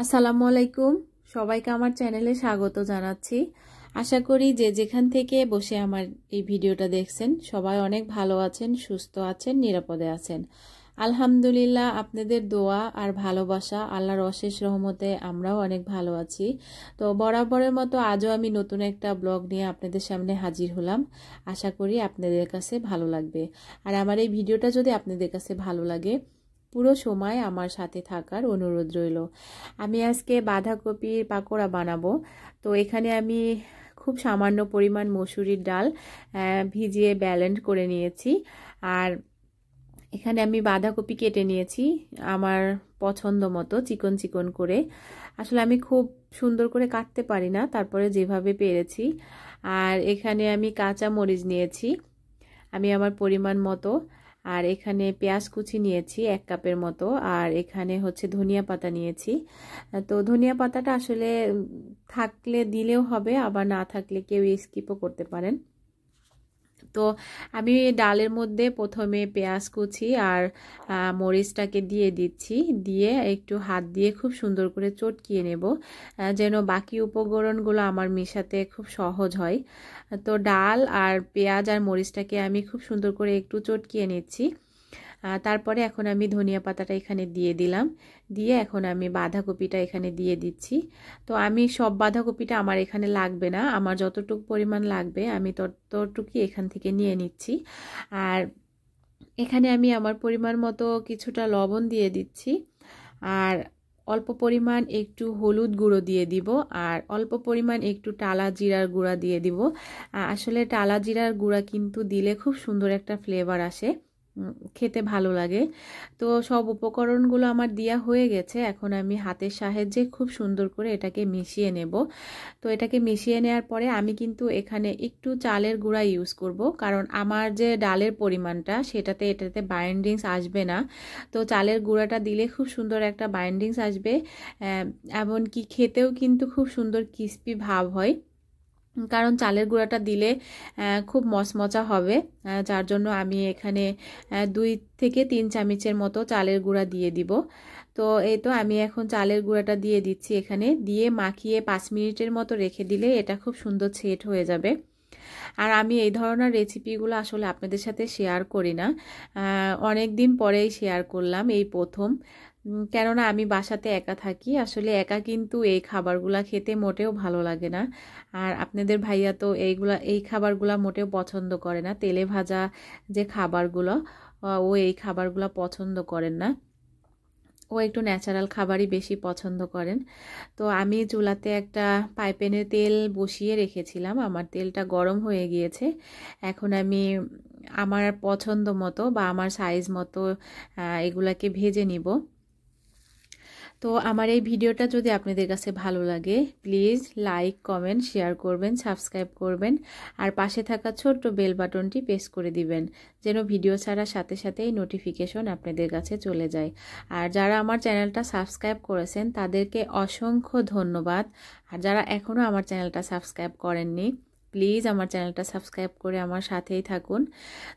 আসসালামু আলাইকুম সবাইকে আমার চ্যানেলে স্বাগত জানাচ্ছি আশা করি যে যেখান থেকে বসে আমার এই ভিডিওটা দেখছেন সবাই অনেক ভালো আছেন সুস্থ আছেন নিরাপদে আছেন আলহামদুলিল্লাহ আপনাদের দোয়া আর ভালোবাসা আল্লাহর অশেষ রহমতে আমরাও অনেক ভালো আছি তো বরাবরের মতো আজও আমি নতুন একটা ব্লগ নিয়ে আপনাদের সামনে হাজির হলাম আশা করি আপনাদের কাছে ভালো লাগবে আর আমার এই ভিডিওটা যদি আপনাদের কাছে ভালো লাগে পুরো সময় আমার সাথে থাকার অনুরোধ রইল আমি আজকে বাঁধাকপির পাকোড়া বানাবো তো এখানে আমি খুব সামান্য পরিমাণ মসুরির ডাল ভিজিয়ে ব্যালেন্স করে নিয়েছি আর এখানে আমি বাঁধাকপি কেটে নিয়েছি আমার পছন্দ মতো চিকন চিকন করে আসলে আমি খুব সুন্দর করে কাটতে পারি না তারপরে যেভাবে পেরেছি আর এখানে আমি কাঁচা মরিচ নিয়েছি আমি আমার পরিমাণ মতো আর এখানে পেঁয়াজ কুচি নিয়েছি এক কাপের মতো আর এখানে হচ্ছে ধনিয়া পাতা নিয়েছি তো ধনিয়া পাতাটা আসলে থাকলে দিলেও হবে আবার না থাকলে কেউ স্কিপও করতে পারেন তো আমি ডালের মধ্যে প্রথমে পেঁয়াজ কুচি আর মরিচটাকে দিয়ে দিচ্ছি দিয়ে একটু হাত দিয়ে খুব সুন্দর করে চটকিয়ে নেব যেন বাকি উপকরণগুলো আমার মেশাতে খুব সহজ হয় তো ডাল আর পেঁয়াজ আর মরিচটাকে আমি খুব সুন্দর করে একটু চটকিয়ে নিচ্ছি তারপরে এখন আমি ধনিয়া পাতাটা এখানে দিয়ে দিলাম দিয়ে এখন আমি বাঁধাকপিটা এখানে দিয়ে দিচ্ছি তো আমি সব বাঁধাকপিটা আমার এখানে লাগবে না আমার যতটুকু পরিমাণ লাগবে আমি ততটুকুই এখান থেকে নিয়ে নিচ্ছি আর এখানে আমি আমার পরিমাণ মতো কিছুটা লবণ দিয়ে দিচ্ছি আর অল্প পরিমাণ একটু হলুদ গুঁড়ো দিয়ে দিব আর অল্প পরিমাণ একটু টালা জিরার গুঁড়া দিয়ে দিব আসলে টালা জিরার গুঁড়া কিন্তু দিলে খুব সুন্দর একটা ফ্লেভার আসে খেতে ভালো লাগে তো সব উপকরণগুলো আমার দেওয়া হয়ে গেছে এখন আমি হাতের সাহায্যে খুব সুন্দর করে এটাকে মিশিয়ে নেব তো এটাকে মিশিয়ে নেওয়ার পরে আমি কিন্তু এখানে একটু চালের গুঁড়া ইউজ করব কারণ আমার যে ডালের পরিমাণটা সেটাতে এটাতে বাইন্ডিংস আসবে না তো চালের গুঁড়াটা দিলে খুব সুন্দর একটা বাইন্ডিংস আসবে এমনকি খেতেও কিন্তু খুব সুন্দর ক্রিস্পি ভাব হয় কারণ চালের গুঁড়াটা দিলে খুব মচমচা হবে যার জন্য আমি এখানে দুই থেকে তিন চামিচের মতো চালের গুঁড়া দিয়ে দিব তো এই তো আমি এখন চালের গুঁড়াটা দিয়ে দিচ্ছি এখানে দিয়ে মাখিয়ে পাঁচ মিনিটের মতো রেখে দিলে এটা খুব সুন্দর ছেট হয়ে যাবে আর আমি এই ধরনের রেসিপিগুলো আসলে আপনাদের সাথে শেয়ার করি না অনেক দিন পরেই শেয়ার করলাম এই প্রথম কেননা আমি বাসাতে একা থাকি আসলে একা কিন্তু এই খাবারগুলো খেতে মোটেও ভালো লাগে না আর আপনাদের ভাইয়া তো এইগুলা এই খাবারগুলো মোটেও পছন্দ করে না তেলে ভাজা যে খাবারগুলো ও এই খাবারগুলো পছন্দ করেন না ও একটু ন্যাচারাল খাবারই বেশি পছন্দ করেন তো আমি চুলাতে একটা পাইপেনে তেল বসিয়ে রেখেছিলাম আমার তেলটা গরম হয়ে গিয়েছে এখন আমি আমার পছন্দ মতো বা আমার সাইজ মতো এগুলাকে ভেজে নিব তো আমার এই ভিডিওটা যদি আপনাদের কাছে ভালো লাগে প্লিজ লাইক কমেন্ট শেয়ার করবেন সাবস্ক্রাইব করবেন আর পাশে থাকা ছোট্ট বেল বাটনটি প্রেস করে দিবেন যেন ভিডিও ছাড়ার সাথে সাথেই নোটিফিকেশন আপনাদের কাছে চলে যায় আর যারা আমার চ্যানেলটা সাবস্ক্রাইব করেছেন তাদেরকে অসংখ্য ধন্যবাদ আর যারা এখনও আমার চ্যানেলটা সাবস্ক্রাইব করেননি প্লিজ আমার চ্যানেলটা সাবস্ক্রাইব করে আমার সাথেই থাকুন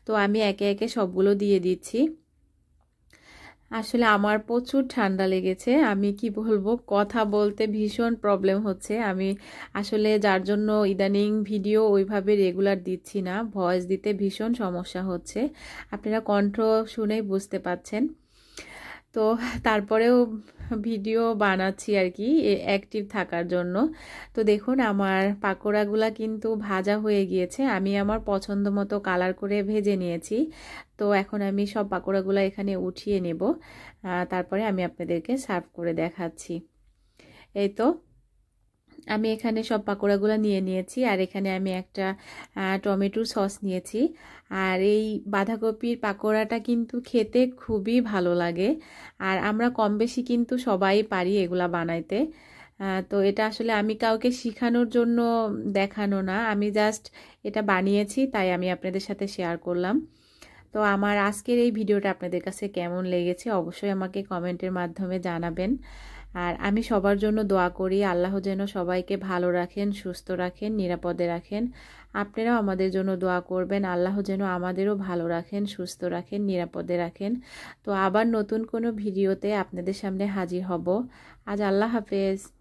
তো আমি একে একে সবগুলো দিয়ে দিচ্ছি আসলে আমার প্রচুর ঠান্ডা লেগেছে আমি কি বলবো কথা বলতে ভীষণ প্রবলেম হচ্ছে আমি আসলে যার জন্য ইদানিং ভিডিও ওইভাবে রেগুলার দিচ্ছি না ভয়েস দিতে ভীষণ সমস্যা হচ্ছে আপনারা কণ্ঠ শুনেই বুঝতে পাচ্ছেন তো তারপরেও ভিডিও বানাচ্ছি আর কি অ্যাক্টিভ থাকার জন্য তো দেখুন আমার পাকোড়াগুলা কিন্তু ভাজা হয়ে গিয়েছে আমি আমার পছন্দ মতো কালার করে ভেজে নিয়েছি তো এখন আমি সব পাকোড়াগুলো এখানে উঠিয়ে নেব তারপরে আমি আপনাদেরকে সার্ভ করে দেখাচ্ছি এই তো আমি এখানে সব পাকোড়াগুলো নিয়ে নিয়েছি আর এখানে আমি একটা টমেটো সস নিয়েছি আর এই বাঁধাকপির পাকোড়াটা কিন্তু খেতে খুবই ভালো লাগে আর আমরা কম বেশি কিন্তু সবাই পারি এগুলা বানাইতে তো এটা আসলে আমি কাউকে শেখানোর জন্য দেখানো না আমি জাস্ট এটা বানিয়েছি তাই আমি আপনাদের সাথে শেয়ার করলাম তো আমার আজকের এই ভিডিওটা আপনাদের কাছে কেমন লেগেছে অবশ্যই আমাকে কমেন্টের মাধ্যমে জানাবেন আর আমি সবার জন্য দোয়া করি আল্লাহ যেন সবাইকে ভালো রাখেন সুস্থ রাখেন নিরাপদে রাখেন আপনারাও আমাদের জন্য দোয়া করবেন আল্লাহ যেন আমাদেরও ভালো রাখেন সুস্থ রাখেন নিরাপদে রাখেন তো আবার নতুন কোনো ভিডিওতে আপনাদের সামনে হাজির হব আজ আল্লাহ হাফেজ